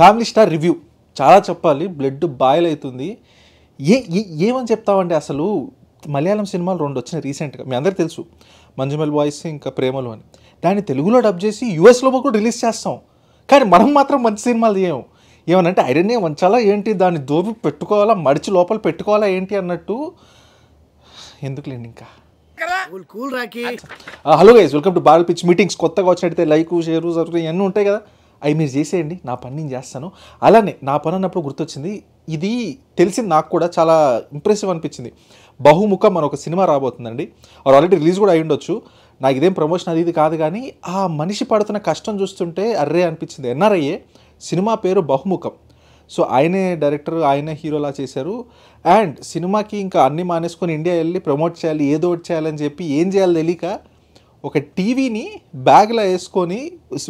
family star review చాలా చెప్పాలి blood boil అవుతుంది ఏ ఏమని చెప్తామండి అసలు మలయాళం సినిమాలు రెండు వచ్చినాయి రీసెంట్గా మీ అందరికీ తెలుసు మంజుమల్ బాయ్స్ ఇంకా ప్రేమలు అని దాన్ని తెలుగులో డబ్ చేసి యూఎస్లో కూడా రిలీజ్ చేస్తాం కానీ మనం మాత్రం మంచి సినిమాలు తీయము ఏమనంటే ఐరన్నే వంచాలా ఏంటి దాన్ని దోపి పెట్టుకోవాలా మడిచి లోపల పెట్టుకోవాలా ఏంటి అన్నట్టు ఎందుకులేండి ఇంకా hello guys welcome to ball pitch meetings కొత్తగా వచ్చినట్టయితే లైక్ షేర్ జరుగుతాయి ఇవన్నీ ఉంటాయి కదా అవి మీరు చేసేయండి నా పని నేను చేస్తాను అలానే నా పని అన్నప్పుడు గుర్తొచ్చింది ఇది తెలిసింది నాకు కూడా చాలా ఇంప్రెసివ్ అనిపించింది బహుముఖ మన ఒక సినిమా రాబోతుందండి ఆల్రెడీ రిలీజ్ కూడా అయి ఉండొచ్చు నాకు ఇదేం ప్రమోషన్ అది ఇది కాదు కానీ ఆ మనిషి పడుతున్న కష్టం చూస్తుంటే అర్రే అనిపించింది ఎన్ఆర్ఐఏ సినిమా పేరు బహుముఖం సో ఆయనే డైరెక్టర్ ఆయనే హీరోలా చేశారు అండ్ సినిమాకి ఇంకా అన్నీ మానేసుకొని ఇండియా వెళ్ళి ప్రమోట్ చేయాలి ఏదో ఒకటి చేయాలని చెప్పి ఏం చేయాలో తెలియక ఒక టీవీని బ్యాగ్లో వేసుకొని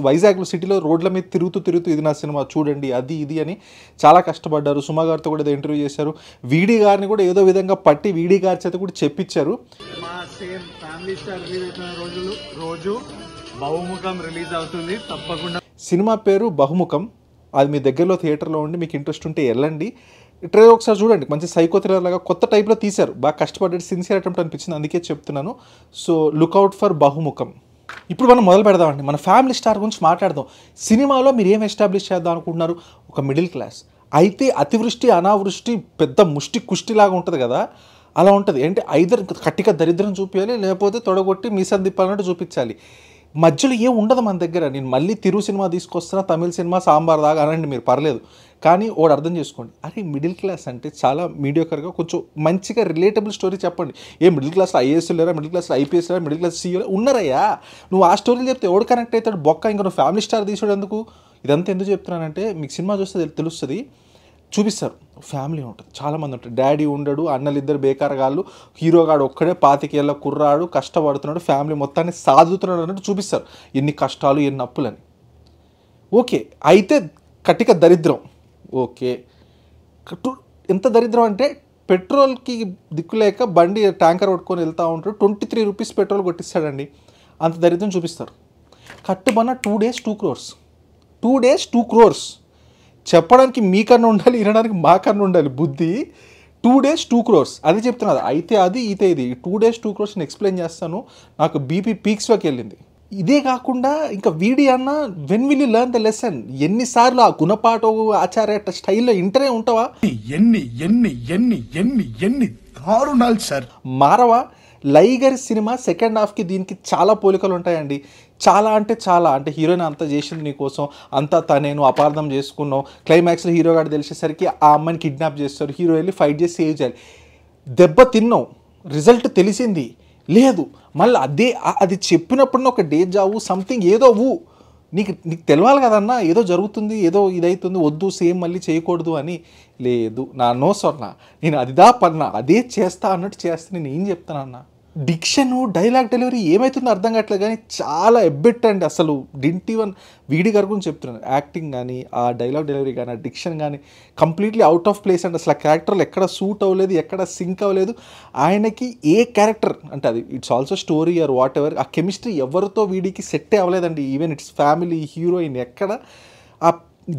వైజాగ్లో సిటీలో రోడ్ల మీద తిరుగుతూ తిరుగుతూ ఇది నా సినిమా చూడండి అది ఇది అని చాలా కష్టపడ్డారు సుమా గారితో కూడా ఇంటర్వ్యూ చేశారు వీడి గారిని కూడా ఏదో విధంగా పట్టి వీడి గారి చేత కూడా చెప్పించారు రోజు రిలీజ్ అవుతుంది తప్పకుండా సినిమా పేరు బహుముఖం అది మీ దగ్గరలో థియేటర్లో ఉండి మీకు ఇంట్రెస్ట్ ఉంటే వెళ్ళండి ట్రైలర్ ఒకసారి చూడండి మంచి సైకో థ్రిల్లర్ లాగా కొత్త టైప్లో తీశారు బాగా కష్టపడ్డాడు సిన్సియర్ అటెంప్ట్ అనిపించింది అందుకే చెప్తున్నాను సో లుక్అవుట్ ఫర్ బహుముఖం ఇప్పుడు మనం మొదలు పెడదామండి మన ఫ్యామిలీ స్టార్ గురించి మాట్లాడదాం సినిమాలో మీరు ఏం ఎస్టాబ్లిష్ చేద్దాం అనుకుంటున్నారు ఒక మిడిల్ క్లాస్ అయితే అతివృష్టి అనావృష్టి పెద్ద ముష్టి కుష్టిలాగా ఉంటుంది కదా అలా ఉంటుంది అంటే ఐదర్ కట్టిక దరిద్రం చూపించాలి లేకపోతే తొడగొట్టి మీసం దిప్పాలన్నట్టు చూపించాలి మధ్యలో ఏం ఉండదు మన దగ్గర నేను మళ్ళీ తిరుగు సినిమా తీసుకొస్తున్నా తమిళ సినిమా సాంబార్ దాకా అనండి మీరు పర్లేదు కానీ వాడు అర్థం చేసుకోండి అరే మిడిల్ క్లాస్ అంటే చాలా మీడియోకర్గా కొంచెం మంచిగా రిలేటబుల్ స్టోరీ చెప్పండి ఏ మిడిల్ క్లాస్లో ఐఏఎస్ లేరా మిడిల్ క్లాస్లో ఐపీఎస్ లేరా మిడిల్ క్లాస్ సీఈ ఉన్నారయ్యా నువ్వు ఆ స్టోరీలు చెప్తే ఎవడు కనెక్ట్ అవుతాడు బొక్క ఇంకా నువ్వు ఫ్యామిలీ స్టార్ తీసాడు ఎందుకు ఇదంతా ఎందుకు చెప్తున్నానంటే మీకు సినిమా చూస్తే తెలుస్తుంది చూపిస్తారు ఫ్యామిలీ ఉంటుంది చాలామంది ఉంటారు డాడీ ఉండడు అన్నలు ఇద్దరు బేకారగాళ్ళు హీరోగాడు ఒక్కడే పాతికేళ్ళ కుర్రాడు కష్టపడుతున్నాడు ఫ్యామిలీ మొత్తాన్ని సాధుతున్నాడు అన్నట్టు చూపిస్తారు ఎన్ని కష్టాలు ఎన్ని అప్పులని ఓకే అయితే కటిక దరిద్రం ఓకే ఎంత దరిద్రం అంటే పెట్రోల్కి దిక్కు లేక బండి ట్యాంకర్ పట్టుకొని వెళ్తూ ఉంటాడు ట్వంటీ త్రీ రూపీస్ పెట్రోల్ కొట్టిస్తాడండి అంత దరిద్రం చూపిస్తారు కట్టుబన్న two days two crores two days two crores చెప్పడానికి మీకన్నా ఉండాలి వినడానికి మాకన్నా ఉండాలి బుద్ధి టూ డేస్ టూ క్రోర్స్ అది చెప్తున్నాను అయితే అది ఇతే ఇది టూ డేస్ టూ క్రోర్స్ నేను ఎక్స్ప్లెయిన్ చేస్తాను నాకు బీపీ పీక్స్లోకి వెళ్ళింది ఇదే కాకుండా ఇంకా వీడి అన్న when will you learn the lesson ఎన్నిసార్లు ఆ గుణపాఠ ఆచార్య స్టైల్లో ఇంటరే ఉంటావా ఎన్ని ఎన్ని ఎన్ని ఎన్ని ఎన్ని దారుణాలు సార్ మారవా లైగర్ సినిమా సెకండ్ హాఫ్కి దీనికి చాలా పోలికలు ఉంటాయండి చాలా అంటే చాలా అంటే హీరోయిన్ అంత చేసింది నీకోసం అంతా తనేను అపార్థం చేసుకున్నావు క్లైమాక్స్లో హీరో గారు తెలిసేసరికి ఆ అమ్మాయిని కిడ్నాప్ చేస్తారు హీరో వెళ్ళి ఫైట్ చేసి సేవ్ చేయాలి దెబ్బ తిన్నావు రిజల్ట్ తెలిసింది లేదు మళ్ళీ అదే అది చెప్పినప్పుడు ఒక డే జావు సంథింగ్ ఏదో ఊ నీకు నీకు తెలవాలి కదన్నా ఏదో జరుగుతుంది ఏదో ఇదైతుంది వద్దు సేమ్ మళ్ళీ చేయకూడదు అని లేదు నా నో సొన్నా నేను అదిదా పన్నా అదే చేస్తా అన్నట్టు చేస్తే నేను ఏం చెప్తానన్నా డిక్షను డైలాగ్ డెలివరీ ఏమవుతుందో అర్థం కావట్లేదు కానీ చాలా ఎబ్బెట్ అండి అసలు డింటి వన్ వీడి గారి గురించి చెప్తున్నాను యాక్టింగ్ కానీ ఆ డైలాగ్ డెలివరీ కానీ ఆ డిక్షన్ కానీ కంప్లీట్లీ అవుట్ ఆఫ్ ప్లేస్ అండి అసలు ఆ క్యారెక్టర్లు ఎక్కడ సూట్ అవ్వలేదు ఎక్కడ సింక్ అవ్వలేదు ఆయనకి ఏ క్యారెక్టర్ అంటే అది it's also story or whatever ఆ కెమిస్ట్రీ ఎవరితో వీడికి సెట్టే అవ్వలేదండి ఈవెన్ ఇట్స్ ఫ్యామిలీ హీరోయిన్ ఎక్కడ ఆ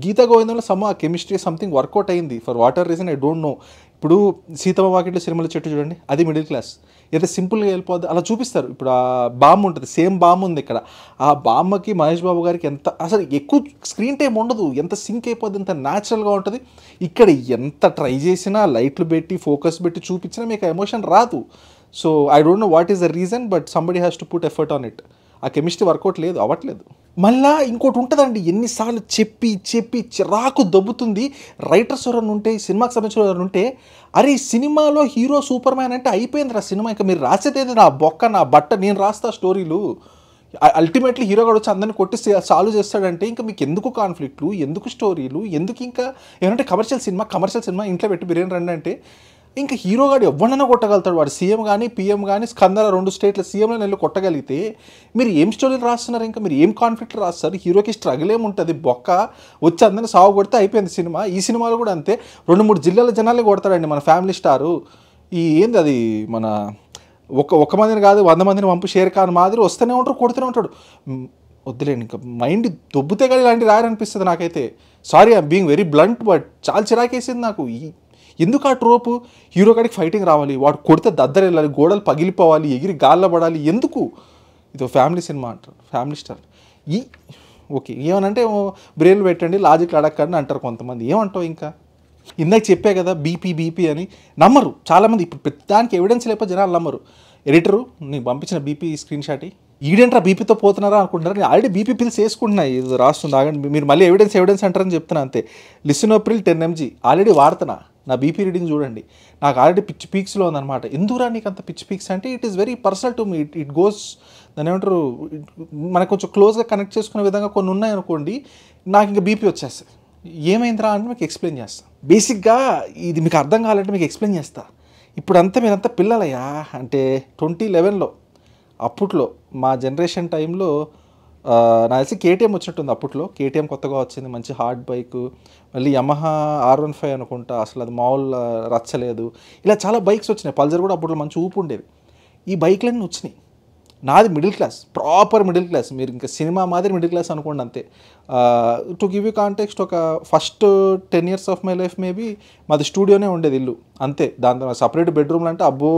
గీత గోవిందంలో some uh chemistry something work out అయింది for whatever reason I don't know ఇప్పుడు సీతమ్మ వాకిట్లో సినిమాల చెట్టు చూడండి అది మిడిల్ క్లాస్ అయితే సింపుల్గా వెళ్ళిపోద్ది అలా చూపిస్తారు ఇప్పుడు ఆ బామ్ ఉంటుంది సేమ్ బామ్ ఉంది ఇక్కడ ఆ బామ్మకి మహేష్ బాబు గారికి ఎంత అసలు ఎక్కువ స్క్రీన్ టైం ఉండదు ఎంత సింక్ అయిపోద్ది ఎంత న్యాచురల్గా ఉంటుంది ఇక్కడ ఎంత ట్రై చేసినా లైట్లు పెట్టి ఫోకస్ పెట్టి చూపించినా మీకు ఎమోషన్ రాదు so I don't know what is the reason but somebody has to put effort on it uh chemistry work out లేదు అవ్వట్లేదు మళ్ళా ఇంకోటి ఉంటుందండి ఎన్నిసార్లు చెప్పి చెప్పి చిరాకు దబ్బుతుంది రైటర్స్ ఎవరైనా ఉంటే సినిమాకి సంబంధించిన ఎవరైనా ఉంటే అరే సినిమాలో హీరో సూపర్ మ్యాన్ అంటే అయిపోయింది రా సినిమా ఇంకా మీరు రాసేదేది నా బొక్క నా బట్ట నేను రాస్తా స్టోరీలు అల్టిమేట్లీ హీరో కూడా వచ్చి అందరిని కొట్టి సాల్వ్ చేస్తాడంటే ఇంకా మీకు ఎందుకు కాన్ఫ్లిక్ట్లు ఎందుకు స్టోరీలు ఎందుకు ఇంకా ఏమంటే కమర్షియల్ సినిమా కమర్షియల్ సినిమా ఇంట్లో పెట్టి బిర్యానీ రండి అంటే ఇంకా హీరోగాడు ఎవరన్నా కొట్టగలుగుతాడు వాడు సీఎం కానీ పీఎం కానీ స్కందర రెండు స్టేట్ల సీఎంలో నెలలు కొట్టగలిగితే మీరు ఏం స్టోరీలు రాస్తున్నారు ఇంకా మీరు ఏం కాన్ఫ్లిక్ట్లు రాస్తారు హీరోకి స్ట్రగుల్ ఏముంటుంది బొక్క వచ్చి అందరిని సాగు కొడితే అయిపోయింది సినిమా ఈ సినిమాలో కూడా అంతే రెండు మూడు జిల్లాల జనాలే కొడతాడండి మన ఫ్యామిలీ స్టారు ఈ ఏంది అది మన ఒక ఒక మందిని కాదు వంద మందిని పంపు షేర్ ఖాన్ మాదిరి వస్తూనే ఉంటారు కొడుతూనే ఉంటాడు వద్దులేండి ఇంకా మైండ్ దొబ్బితే కానీ ఇలాంటి రాయాలనిపిస్తుంది నాకైతే sorry I'm being very blunt but చాలా చిరాకేసింది నాకు ఈ ఎందుకు ఆ ట్రోపు హీరో కాడికి ఫైటింగ్ రావాలి వాడు కొడితే దద్దరి వెళ్ళాలి గోడలు పగిలిపోవాలి ఎగిరి గాల్ల పడాలి ఎందుకు ఇది ఫ్యామిలీ సినిమా అంటారు ఫ్యామిలీ స్టార్ ఈ ఓకే ఏమనంటే బ్రెయిన్ పెట్టండి లాజిక్ అడగకండి అంటారు కొంతమంది ఏమంటావు ఇంకా ఇందాక చెప్పే కదా బీపీ బీపీ అని నమ్మరు చాలామంది ఇప్పుడు దానికి ఎవిడెన్స్ లేకపోతే జనాలు నమ్మరు ఎడిటరు నీకు పంపించిన బీపీ స్క్రీన్ షాట్ ఈడేంట్రా బీపీతో పోతున్నారా అనుకుంటున్నారు నేను ఆల్రెడీ బీపీ పిల్స్ వేసుకుంటున్నాయి ఇది రాస్తుంది ఆగండి మీరు మళ్ళీ ఎవిడెన్స్ ఎవిడెన్స్ అంటారని చెప్తున్నా అంతే లిసినోప్రిల్ టెన్ ఎంజీ ఆల్రెడీ వాడుతున్నా నా బీపీ రీడింగ్ చూడండి నాకు ఆల్రెడీ పిచ్ పీక్స్లో ఉందన్నమాట ఎందుకురా నీకు అంత పిచ్ పీక్స్ అంటే it is very personal to me it it goes దాని ఏమంటారు మనకు కొంచెం క్లోజ్గా కనెక్ట్ చేసుకునే విధంగా కొన్ని ఉన్నాయనుకోండి నాకు ఇంకా బీపీ వచ్చేస్తుంది ఏమైందిరా అని మీకు ఎక్స్ప్లెయిన్ చేస్తాను బేసిక్గా ఇది మీకు అర్థం కావాలంటే మీకు ఎక్స్ప్లెయిన్ చేస్తా ఇప్పుడంతా మీరంతా పిల్లలయ్యా అంటే ట్వంటీ లెవెన్లో అప్పట్లో మా జనరేషన్ టైంలో నాకు తెలిసి కేటీఎం వచ్చినట్టుంది అప్పట్లో కేటీఎం కొత్తగా వచ్చింది మంచి హార్డ్ బైక్ మళ్ళీ యమహా ఆర్ వన్ ఫైవ్ అనుకుంటా అసలు అది మామూలు రచ్చలేదు ఇలా చాలా బైక్స్ వచ్చినాయి పల్సర్ కూడా అప్పట్లో మంచి ఊపు ఉండేది ఈ బైక్లన్నీ వచ్చినాయి నాది middle class proper middle class మీరు ఇంకా సినిమా మాదిరి మిడిల్ క్లాస్ అనుకోండి అంతే టు గివ్ యూ కాంటెక్స్ట్ ఒక first ten years of my life maybe మాది స్టూడియోనే ఉండేది ఇల్లు అంతే దాంతో సపరేట్ బెడ్రూమ్లు అంటే అబ్బో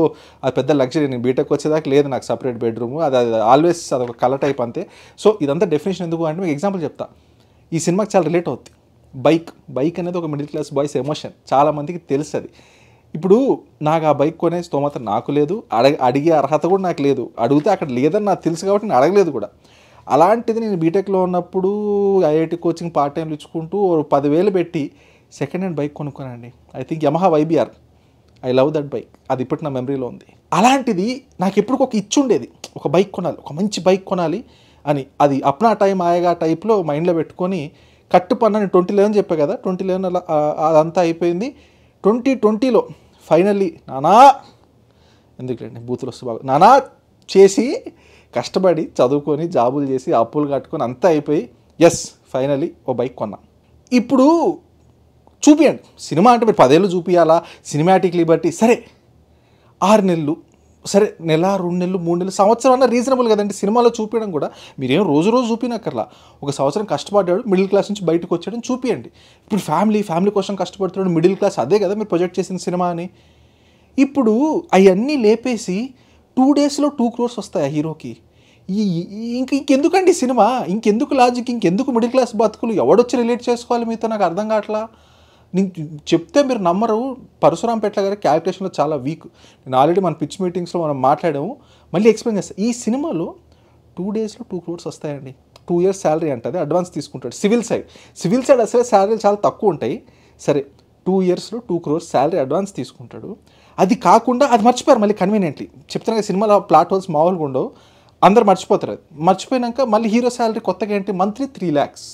అది పెద్ద లగ్జరీ నేను బీటెక్ వచ్చేదాకా లేదు నాకు సపరేట్ బెడ్రూమ్ అది ఆల్వేస్ అదొక కలర్ టైప్ అంతే సో ఇదంతా డెఫినేషన్ ఎందుకు అంటే మీకు ఎగ్జాంపుల్ చెప్తా ఈ సినిమాకి చాలా రిలేట్ అవుతుంది బైక్ బైక్ అనేది ఒక మిడిల్ క్లాస్ బాయ్స్ ఎమోషన్ చాలామందికి తెలుసు అది ఇప్పుడు నాకు ఆ బైక్ కొనే స్తోమత నాకు లేదు అడగ అడిగే అర్హత కూడా నాకు లేదు అడిగితే అక్కడ లేదని నాకు తెలుసు కాబట్టి నేను అడగలేదు కూడా అలాంటిది నేను బీటెక్లో ఉన్నప్పుడు ఐఐటి కోచింగ్ పార్ట్ టైంలు ఇచ్చుకుంటూ పదివేలు పెట్టి సెకండ్ హ్యాండ్ బైక్ కొనుక్కోనండి I think Yamaha YBR I love that bike అది ఇప్పటి నా మెమరీలో ఉంది అలాంటిది నాకు ఎప్పుడు ఒక ఇచ్చి ఉండేది ఒక బైక్ కొనాలి ఒక మంచి బైక్ కొనాలి అని అది అప్నా టైం ఆయగా టైప్లో మైండ్లో పెట్టుకొని కట్టు నేను ట్వంటీ లెవెన్ చెప్పా కదా ట్వంటీ లెవెన్ అలా అదంతా అయిపోయింది ట్వంటీ ట్వంటీలో ఫైనల్లీ నానా ఎందుకులేండి బూతులు వస్తే బాగా నానా చేసి కష్టపడి చదువుకొని జాబులు చేసి అప్పులు కట్టుకొని అంతా అయిపోయి ఎస్ ఫైనలీ ఓ బైక్ కొన్నా ఇప్పుడు చూపియండి సినిమా అంటే మీరు పదేళ్ళు చూపియాలా సినిమాటిక్ లిబర్టీ సరే ఆరు నెలలు సరే నెల రెండు నెలలు మూడు నెలలు సంవత్సరం అన్న రీజనబుల్ కదండి సినిమాలో చూపించడం కూడా మీరేం రోజు రోజు చూపినక్కర్లా ఒక సంవత్సరం కష్టపడ్డాడు మిడిల్ క్లాస్ నుంచి బయటకు వచ్చాడు చూపియండి ఇప్పుడు ఫ్యామిలీ ఫ్యామిలీ కోసం కష్టపడుతున్నాడు మిడిల్ క్లాస్ అదే కదా మీరు ప్రొజెక్ట్ చేసిన సినిమా అని ఇప్పుడు అవన్నీ లేపేసి టూ డేస్లో టూ క్రోర్స్ వస్తాయి ఆ హీరోకి ఈ ఇంక ఇంకెందుకండి సినిమా ఇంకెందుకు లాజిక్ ఇంకెందుకు మిడిల్ క్లాస్ బతుకులు ఎవడొచ్చి రిలేట్ చేసుకోవాలి మీతో నాకు అర్థం కావట్లా నేను చెప్తే మీరు నమ్మరు పరశురాం పెట్ల గారి క్యాలిక్యులేషన్లో చాలా వీక్ నేను ఆల్రెడీ మన పిచ్ మీటింగ్స్లో మనం మాట్లాడాము మళ్ళీ ఎక్స్ప్లెయిన్ చేస్తాను ఈ సినిమాలో టూ డేస్లో టూ క్రోర్స్ వస్తాయండి టూ ఇయర్స్ శాలరీ అంటుంది అడ్వాన్స్ తీసుకుంటాడు సివిల్ సైడ్ సివిల్ సైడ్ అసలే శాలరీలు చాలా తక్కువ ఉంటాయి సరే టూ ఇయర్స్లో టూ క్రోర్స్ శాలరీ అడ్వాన్స్ తీసుకుంటాడు అది కాకుండా అది మర్చిపోయారు మళ్ళీ కన్వీనియంట్లీ చెప్తున్నా సినిమాలో ప్లాట్ హోల్స్ మామూలుగా ఉండవు అందరు మర్చిపోతారు అది మర్చిపోయినాక మళ్ళీ హీరో శాలరీ కొత్తగా ఏంటి మంత్లీ త్రీ ల్యాక్స్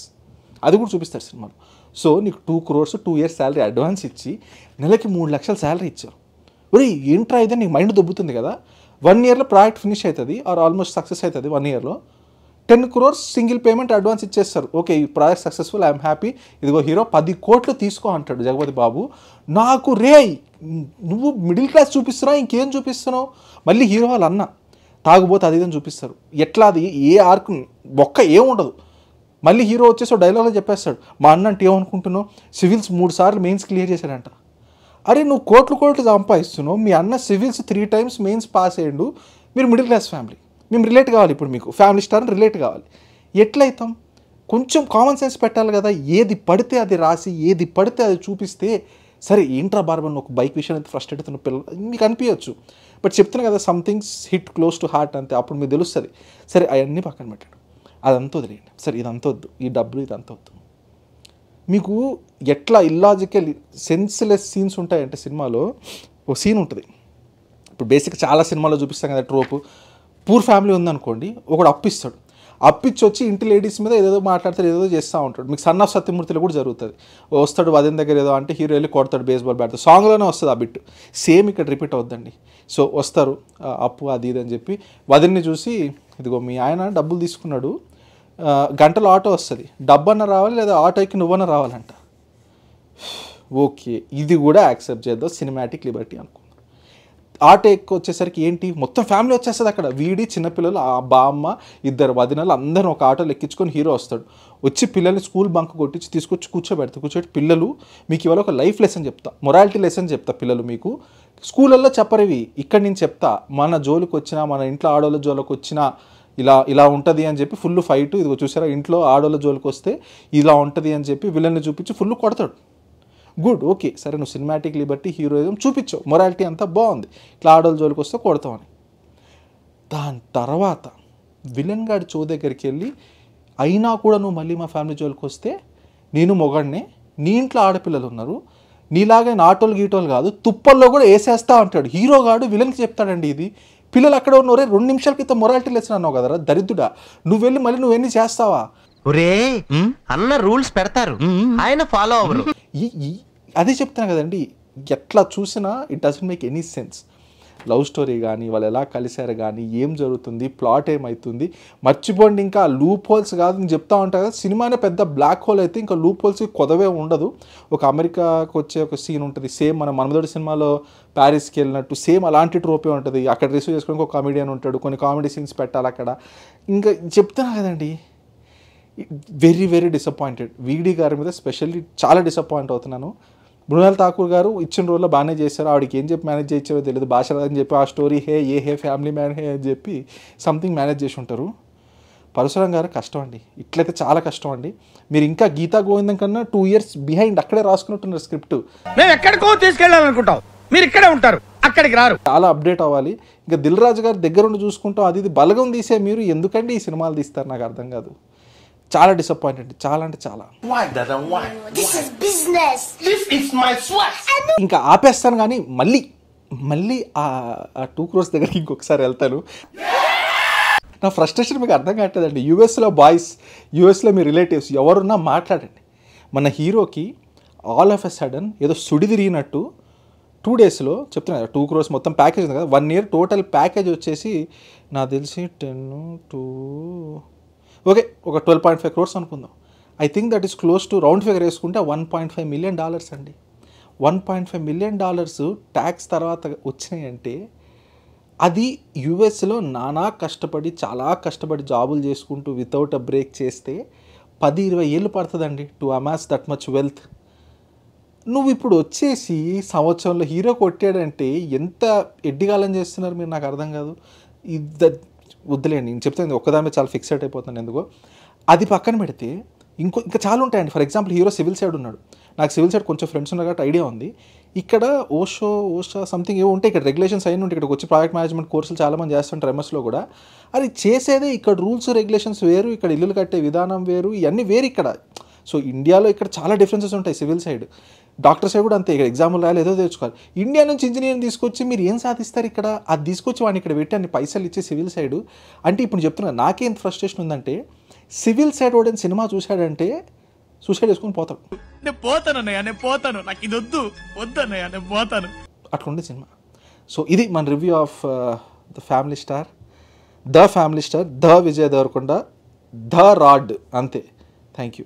అది కూడా చూపిస్తారు సినిమాలో సో నీకు two crores two years salary advance ఇచ్చి నెలకి మూడు లక్షల శాలరీ ఇచ్చారు ఒరే ఏంట్రా అయితే నీకు మైండ్ దొబ్బుతుంది కదా వన్ ఇయర్లో ప్రాజెక్ట్ ఫినిష్ అవుతుంది ఆర్ ఆల్మోస్ట్ సక్సెస్ అవుతుంది వన్ ఇయర్లో ten crores single payment advance ఇచ్చేస్తారు ఓకే ఈ ప్రాజెక్ట్ సక్సెస్ఫుల్ ఐఎమ్ హ్యాపీ ఇదిగో హీరో పది కోట్లు తీసుకో అంటాడు జగపతి బాబు నాకు రే నువ్వు మిడిల్ క్లాస్ చూపిస్తున్నావు ఇంకేం చూపిస్తున్నావు మళ్ళీ హీరో వాళ్ళు అన్న తాగుబోతే అది ఇదని చూపిస్తారు ఎట్లా అది ఏ ఆర్క్ బొక్క ఏముండదు మళ్ళీ హీరో వచ్చేసి డైలాగ్లో చెప్పేస్తాడు మా అన్న అంటే ఏమనుకుంటున్నావు సివిల్స్ మూడు సార్లు మెయిన్స్ క్లియర్ చేశాడంట అరే నువ్వు కోట్లు కోట్లు సంపాదిస్తున్నావు మీ అన్న civils three times mains pass అయ్యిండు మీరు మిడిల్ క్లాస్ ఫ్యామిలీ మేము రిలేట్ కావాలి ఇప్పుడు మీకు ఫ్యామిలీ స్టార్ రిలేట్ కావాలి ఎట్లయితాం కొంచెం కామన్ సెన్స్ పెట్టాలి కదా ఏది పడితే అది రాసి ఏది పడితే అది చూపిస్తే సరే ఏంట్రా బార్బన్ ఒక బైక్ విషయాన్ని ఫస్ట్ అడుగుతున్న పిల్లలు మీకు అనిపించవచ్చు బట్ చెప్తున్నా కదా somethings hit close to heart అంతే అప్పుడు మీకు తెలుస్తుంది సరే అవన్నీ పక్కన పెట్టాడు అదంతా వదిలేయండి సరే ఇదంతా వద్దు ఈ డబ్బులు ఇదంతా వద్దు మీకు ఎట్లా ఇల్లాజికల్ సెన్స్లెస్ సీన్స్ ఉంటాయంటే సినిమాలో ఓ సీన్ ఉంటుంది ఇప్పుడు బేసిక్ చాలా సినిమాల్లో చూపిస్తాం కదా ట్రోపు పూర్ ఫ్యామిలీ ఉందనుకోండి ఒకడు అప్పిస్తాడు అప్పించి వచ్చి ఇంటి లేడీస్ మీద ఏదేదో మాట్లాడతాడు ఏదేదో చేస్తూ ఉంటాడు మీకు సన్న సత్యమూర్తిలో కూడా జరుగుతుంది వస్తాడు వదిన దగ్గర ఏదో అంటే హీరో వెళ్ళి కొడతాడు బేస్బాల్ బ్యాట్ సాంగ్లోనే వస్తుంది ఆ బిట్ సేమ్ ఇక్కడ రిపీట్ అవుద్దండి సో వస్తారు అప్పు అది ఇది అని చెప్పి వదిన్ని చూసి ఇదిగో మీ ఆయన డబ్బులు తీసుకున్నాడు గంటలో ఆటో వస్తుంది డబ్బన్న రావాలి లేదా ఆటోకి నువ్వన్న రావాలంట ఓకే ఇది కూడా యాక్సెప్ట్ చేద్దాం సినిమాటిక్ లిబర్టీ అనుకున్నాం ఆటో ఎక్కువ వచ్చేసరికి ఏంటి మొత్తం ఫ్యామిలీ వచ్చేస్తుంది అక్కడ వీడి చిన్నపిల్లలు ఆ బామ్మ ఇద్దరు వదినలు అందరూ ఒక ఆటోలు ఎక్కించుకొని హీరో వస్తాడు వచ్చి పిల్లల్ని స్కూల్ బంక్ కొట్టించి తీసుకొచ్చి కూర్చోబెడతా కూర్చోబెట్టి పిల్లలు మీకు ఇవాళ ఒక లైఫ్ లెసన్ చెప్తా మొరాలిటీ లెసన్ చెప్తా పిల్లలు మీకు స్కూళ్ళల్లో చెప్పరివి ఇక్కడి నుంచి చెప్తా మన జోలికి వచ్చినా మన ఇంట్లో ఆడోళ్ళ జోలికి వచ్చినా ఇలా ఇలా ఉంటుంది అని చెప్పి ఫుల్ ఫైట్ ఇదిగో చూసారా ఇంట్లో ఆడోళ్ళ జోలికి వస్తే ఇలా ఉంటుంది అని చెప్పి విలన్ని చూపించి ఫుల్ కొడతాడు గుడ్ ఓకే సరే నువ్వు సినిమాటిక్ బట్టి హీరోయిజం చూపించావు మొరాలిటీ అంతా బాగుంది ఇట్లా ఆడోళ్ళ జోలికి వస్తే కొడతామని దాని తర్వాత విలన్ గారి చో దగ్గరికి వెళ్ళి అయినా కూడా నువ్వు మళ్ళీ మా ఫ్యామిలీ జోలికి వస్తే నేను మొగాడినే నీ ఇంట్లో ఆడపిల్లలు ఉన్నారు నీలాగే నాటోలు గీటోలు కాదు తుప్పల్లో కూడా వేసేస్తా అంటాడు హీరోగాడు విలన్కి చెప్తాడండి ఇది పిల్లలు అక్కడ ఉన్నవరే రెండు నిమిషాల క్రితం మొరాలిటీ లెసన్ అన్నావు కదరా దరిద్రుడా నువ్వు వెళ్ళి మళ్ళీ నువ్వెన్ని చేస్తావా ఒరే అన్న రూల్స్ పెడతారు ఆయన ఫాలో అవ్వరు అదే చెప్తాను కదండి ఎట్లా చూసినా it doesn't make any sense love story కానీ వాళ్ళు ఎలా కలిశారు కానీ ఏం జరుగుతుంది ప్లాట్ ఏమవుతుంది మర్చిపోండి ఇంకా లూప్ హోల్స్ కాదు చెప్తా ఉంటాను కదా సినిమానే పెద్ద బ్లాక్ హోల్ అయితే ఇంకా లూప్ హోల్స్ కొదవే ఉండదు ఒక అమెరికాకు వచ్చే ఒక సీన్ ఉంటుంది సేమ్ మన మనదొడి సినిమాలో ప్యారిస్కి వెళ్ళినట్టు సేమ్ అలాంటి ట్రోపే ఉంటుంది అక్కడ రిసీవ్ చేసుకోవడానికి ఒక కామెడియన్ ఉంటాడు కొన్ని కామెడీ సీన్స్ పెట్టాలి అక్కడ ఇంకా చెప్తున్నా కదండి వెరీ వెరీ డిసప్పాయింటెడ్ వీడి గారి మీద స్పెషల్లీ చాలా డిసప్పాయింట్ అవుతున్నాను మృణాల్ ఠాకూర్ గారు ఇచ్చిన రోజుల్లో బాగానే చేశారు ఆవిడకి ఏం చెప్పి మేనేజ్ చేయించారో తెలియదు భాష అని చెప్పి ఆ story hey a hey family man hey అని చెప్పి సంథింగ్ మేనేజ్ చేసి ఉంటారు పరశురాం గారు కష్టం అండి ఇట్లయితే చాలా కష్టం అండి మీరు ఇంకా గీతా గోవిందం కన్నా టూ ఇయర్స్ బిహైండ్ అక్కడే రాసుకున్నట్టున్నారు స్క్రిప్ట్ మేము ఎక్కడికో తీసుకెళ్ళాలనుకుంటాం మీరు ఇక్కడే ఉంటారు అక్కడికి రారు చాలా అప్డేట్ అవ్వాలి ఇంకా దిల్ రాజు గారు దగ్గరుండి చూసుకుంటాం అది ఇది బలగం తీసే మీరు ఎందుకండి ఈ సినిమాలు తీస్తారు నాకు అర్థం కాదు చాలా డిసప్పాయింటెడ్ చాలా అంటే చాలా ఇంకా ఆపేస్తాను కానీ మళ్ళీ మళ్ళీ ఆ టూ క్రోర్స్ దగ్గరికి ఇంకొకసారి వెళ్తాను నా ఫ్రస్ట్రేషన్ మీకు అర్థం కావట్లేదండి యూఎస్లో బాయ్స్ యూఎస్లో మీ రిలేటివ్స్ ఎవరున్నా మాట్లాడండి మన హీరోకి ఆల్ ఆఫ్ ఎ సడన్ ఏదో సుడి తిరిగినట్టు టూ డేస్లో చెప్తున్నా టూ క్రోర్స్ మొత్తం ప్యాకేజ్ ఉంది కదా వన్ ఇయర్ టోటల్ ప్యాకేజ్ వచ్చేసి నాకు తెలిసి టెన్ టూ ఓకే ఒక ట్వెల్వ్ పాయింట్ ఫైవ్ క్రోర్స్ అనుకుందాం I think that is close to round figure వేసుకుంటే one point five million dollars అండి one point five million dollars tax తర్వాత వచ్చినాయంటే అది యుఎస్లో నానా కష్టపడి చాలా కష్టపడి జాబులు చేసుకుంటూ వితౌట్ అ బ్రేక్ చేస్తే పది ఇరవై ఏళ్ళు పడుతుందండి to amass that much wealth నువ్వు ఇప్పుడు వచ్చేసి సంవత్సరంలో హీరో కొట్టాడంటే ఎంత ఎడ్డిగాలం చేస్తున్నారు మీరు నాకు అర్థం కాదు ఇద్ద వద్దులే నేను చెప్తాను ఒక్కదామే చాలా ఫిక్సెడ్ అయిపోతాను ఎందుకో అది పక్కన పెడితే ఇంకో ఇంకా చాలా ఉంటాయండి for example hero civil side ఉన్నాడు నాకు సివిల్ సైడ్ కొంచెం ఫ్రెండ్స్ ఉన్న కాబట్టి ఐడియా ఉంది ఇక్కడ ఓషో ఓషా సంథింగ్ ఏవో ఉంటాయి ఇక్కడ రెగ్యులేషన్స్ అయిన ఉంటాయి ఇక్కడికి వచ్చి ప్రాజెక్ట్ మేనేజ్మెంట్ కోర్సులు చాలామంది చేస్తుంటారు ఎంఎస్లో కూడా అది చేసేదే ఇక్కడ రూల్స్ రెగ్యులేషన్స్ వేరు ఇక్కడ ఇల్లులు కట్టే విధానం వేరు ఇవన్నీ వేరు ఇక్కడ సో ఇండియాలో ఇక్కడ చాలా డిఫరెన్సెస్ ఉంటాయి సివిల్ సైడ్ డాక్టర్స్ కూడా అంతే ఇక్కడ ఎగ్జామ్లు రాయాలి ఏదో తెచ్చుకోవాలి ఇండియా నుంచి ఇంజనీరింగ్ తీసుకొచ్చి మీరు ఏం సాధిస్తారు ఇక్కడ అది తీసుకొచ్చి వాడిని ఇక్కడ పెట్టి అన్ని పైసలు ఇచ్చి సివిల్ సైడ్ అంటే ఇప్పుడు చెప్తున్నా నాకేం ఫ్రస్ట్రేషన్ ఉందంటే సివిల్ సైడ్ వాడని సినిమా చూశాడంటే సూసైడ్ చేసుకుని పోతాడు నేను పోతాను నేను పోతాను నాకు ఇది వద్దు వద్దు అన్నయ్య నేను పోతాను అట్లుండే సినిమా సో ఇది మన review of the family star the family star the Vijay Deverakonda the rod అంతే థ్యాంక్ యూ